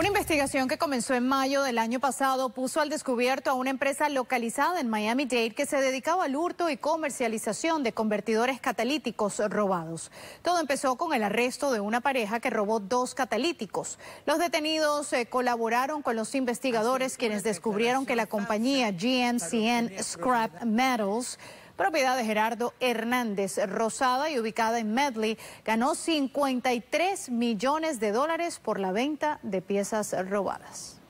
Una investigación que comenzó en mayo del año pasado puso al descubierto a una empresa localizada en Miami-Dade que se dedicaba al hurto y comercialización de convertidores catalíticos robados. Todo empezó con el arresto de una pareja que robó dos catalíticos. Los detenidos eh, colaboraron con los investigadores quienes descubrieron que la compañía GMCN Scrap Metals propiedad de Gerardo Hernández Rosada y ubicada en Medley, ganó 53 millones de dólares por la venta de piezas robadas.